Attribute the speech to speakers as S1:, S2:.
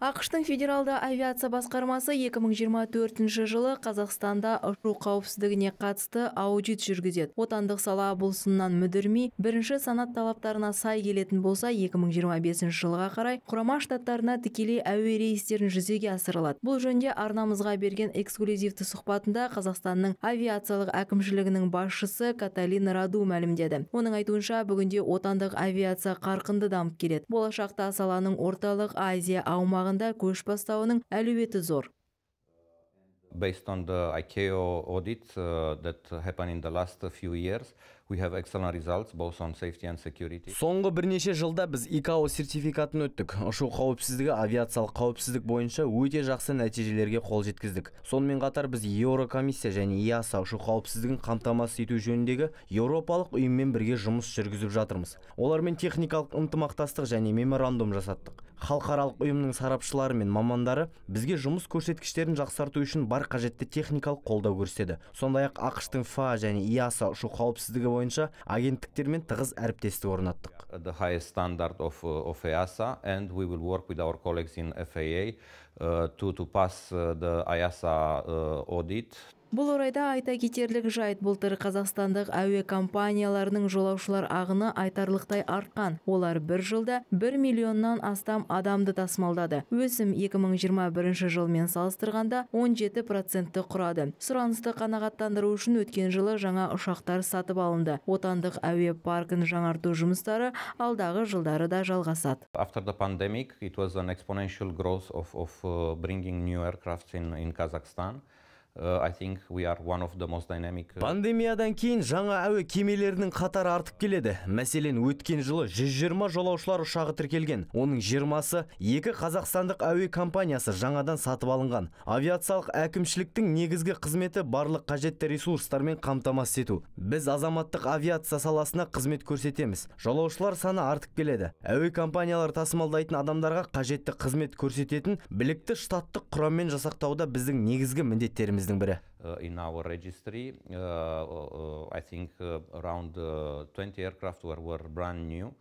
S1: Ақыштың федералды авиация басқармасы 2024 жылы Қазақстанда ұшу қауіпсіздігіне қатысты аудит жүргізеді. Отандық сала бұл мүдірмей, бірінші санат талаптарына сай келетін болса, 2025 жылға қарай құрама штаттарына тікелей әуе рейстерін жүзеге асырылады. Бұл жөнде арнамызға берген эксклюзивті сұхбатында Қазақстанның авиациялық әкімшілігінің басшысы Каталин Раду мәлімдеді. Оның айтуынша бүгінде отандық авиация қарқынды дамып келеді. Болашақта саланың орталық Азия аумағы қарағанда көш бастауының әлеуеті зор
S2: Based on the ICAO audit uh, that happened in the last few years, we have excellent results both on safety and security.
S3: Соңғы бірнеше жылда біз ICAO сертификатын өттік. Ұшу қауіпсіздігі авиациялық қауіпсіздік бойынша өте жақсы нәтижелерге қол жеткіздік. Сонымен қатар біз Еурокомиссия және EASA ұшу қауіпсіздігін қамтамасыз ету жөніндегі еуропалық ұйыммен бірге жұмыс жүргізіп жатырмыз. Олармен техникалық ынтымақтастық және меморандум жасаттық. Халықаралық ұйымның сарапшылары мен мамандары бізге жұмыс көрсеткіштерін жақсарту үшін бар қажетті техникалық қолдау көрсетеді сондай ақ ақш тың фа және иаса ұшу қауіпсіздігі бойынша агенттіктермен тығыз әріптестік орнаттық
S2: the highest standard of, uh, of e and we will work with our colleagues in FAA uh, to, to pass uh, the IASA e uh, audit
S1: Бұл орайда айта кетерлік жайт бұлтыр қазақстандық әуе компанияларының жолаушылар ағыны айтарлықтай артқан. Олар бір жылда 1 миллионнан астам адамды тасымалдады. Өсім 2021 жылмен салыстырғанда 17 процентті құрады. Сұранысты қанағаттандыру үшін өткен жылы жаңа ұшақтар сатып алынды. Отандық әуе паркін жаңарту жұмыстары алдағы жылдары да жалғасады.
S2: After the pandemic, it was an exponential growth of, uh, bringing new aircraft in Kazakhstan. Uh, I think we are one of the most dynamic uh,
S3: пандемиядан кейін жаңа әуе кемелерінің қатары артып келеді мәселен өткен жылы 120 жолаушылар ұшағы тіркелген оның 20-сы екі қазақстандық әуе компаниясы жаңадан сатып алынған авиациялық әкімшіліктің негізгі қызметі барлық қажетті ресурстармен қамтамасыз ету біз азаматтық авиация саласына қызмет көрсетеміз жолаушылар саны артып келеді әуе компаниялар тасымалдайтын адамдарға қажетті қызмет көрсететін білікті штаттық құраммен жасақтауда біздің негізгі міндеттеріміз Uh,
S2: in our registry. Uh, uh, I think around 20 aircraft were, were brand new.